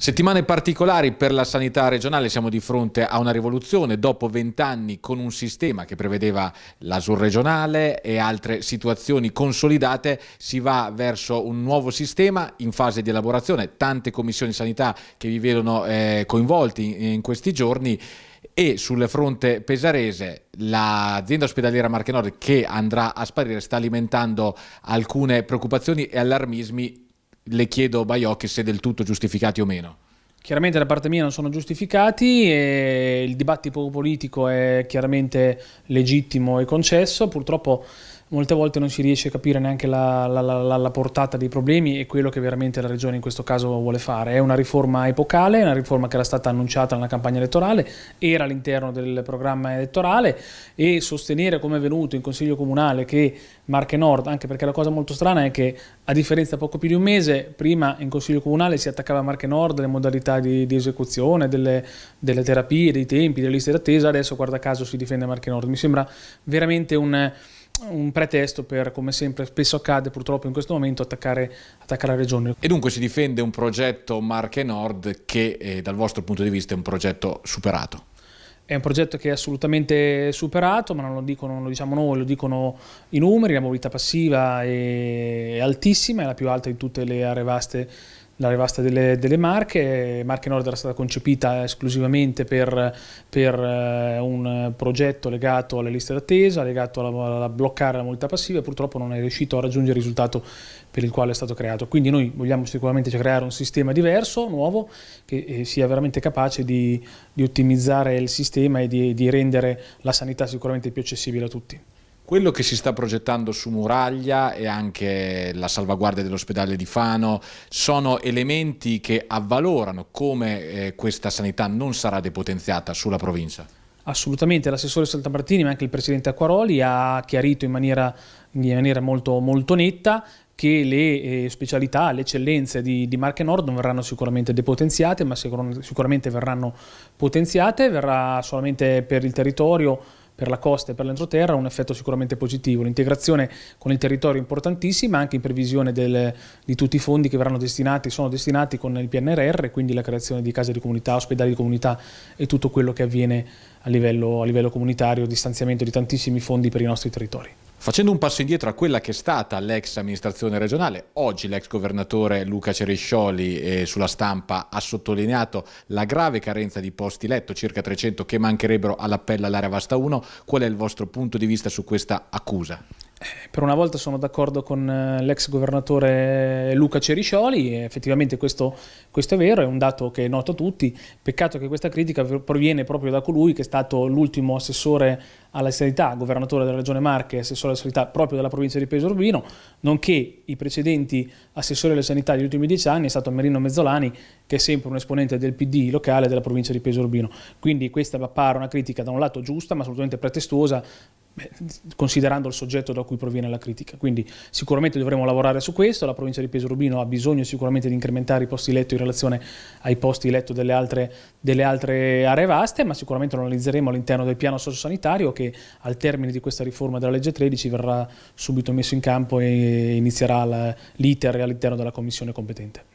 Settimane particolari per la sanità regionale, siamo di fronte a una rivoluzione dopo vent'anni con un sistema che prevedeva l'ASUR regionale e altre situazioni consolidate, si va verso un nuovo sistema in fase di elaborazione, tante commissioni sanità che vi vedono eh, coinvolti in questi giorni e sul fronte pesarese l'azienda ospedaliera Marche Nord che andrà a sparire sta alimentando alcune preoccupazioni e allarmismi le chiedo Baiocchi se è del tutto giustificati o meno. Chiaramente da parte mia non sono giustificati, e il dibattito politico è chiaramente legittimo e concesso, purtroppo molte volte non si riesce a capire neanche la, la, la, la, portata dei problemi e quello che veramente la Regione in questo caso vuole fare. È una riforma epocale, una riforma che era stata annunciata nella campagna elettorale, era all'interno del programma elettorale e sostenere come è venuto in Consiglio Comunale che Marche Nord, anche perché la cosa molto strana è che a differenza poco più di un mese, prima in Consiglio Comunale si attaccava a Marche Nord le modalità di, di esecuzione, delle, delle, terapie, dei tempi, delle liste d'attesa, adesso guarda caso si difende Marche Nord. Mi sembra veramente un un pretesto per, come sempre spesso accade purtroppo in questo momento, attaccare, attaccare la regione. E dunque si difende un progetto Marche Nord che eh, dal vostro punto di vista è un progetto superato? È un progetto che è assolutamente superato, ma non lo, dicono, non lo diciamo noi, lo dicono i numeri, la mobilità passiva è altissima, è la più alta di tutte le aree vaste la rivasta delle, delle, Marche. Marche Nord era stata concepita esclusivamente per, per eh, un progetto legato alle liste d'attesa, legato a bloccare la multa passiva e purtroppo non è riuscito a raggiungere il risultato per il quale è stato creato. Quindi noi vogliamo sicuramente creare un sistema diverso, nuovo, che eh, sia veramente capace di, di ottimizzare il sistema e di, di rendere la sanità sicuramente più accessibile a tutti. Quello che si sta progettando su Muraglia e anche la salvaguardia dell'ospedale di Fano sono elementi che avvalorano come eh, questa sanità non sarà depotenziata sulla provincia. Assolutamente, l'assessore Saltamartini ma anche il presidente Acquaroli ha chiarito in maniera, in maniera molto, molto netta che le eh, specialità, le eccellenze di, di Marche Nord non verranno sicuramente depotenziate, ma sicuramente verranno potenziate, verrà solamente per il territorio per la costa e per l'entroterra ha un effetto sicuramente positivo. L'integrazione con il territorio è importantissima anche in previsione del, di tutti i fondi che verranno destinati, sono destinati con il PNRR, quindi la creazione di case di comunità, ospedali di comunità e tutto quello che avviene a livello, a livello comunitario, distanziamento di tantissimi fondi per i nostri territori. Facendo un passo indietro a quella che è stata l'ex amministrazione regionale, oggi l'ex governatore Luca Ceriscioli eh, sulla stampa ha sottolineato la grave carenza di posti letto, circa 300 che mancherebbero all'appello all'area Vasta 1. Qual è il vostro punto di vista su questa accusa? Per una volta sono d'accordo con eh, l'ex governatore Luca Ceriscioli, effettivamente questo, questo, è vero, è un dato che è noto a tutti, peccato che questa critica proviene proprio da colui che è stato l'ultimo assessore alla sanità, governatore della regione Marche assessore alla sanità proprio della provincia di Peso Urbino, nonché i precedenti assessori alla sanità degli ultimi dieci anni è stato Merino Mezzolani che è sempre un esponente del PD locale della provincia di Peso Urbino. Quindi questa appare una critica da un lato giusta ma assolutamente pretestuosa considerando il soggetto da cui proviene la critica. Quindi sicuramente dovremo lavorare su questo, la provincia di Peso ha bisogno sicuramente di incrementare i posti letto in relazione ai posti letto delle altre, delle altre aree vaste, ma sicuramente lo analizzeremo all'interno del piano sociosanitario che al termine di questa riforma della legge 13 verrà subito messo in campo e inizierà l'iter all'interno della commissione competente.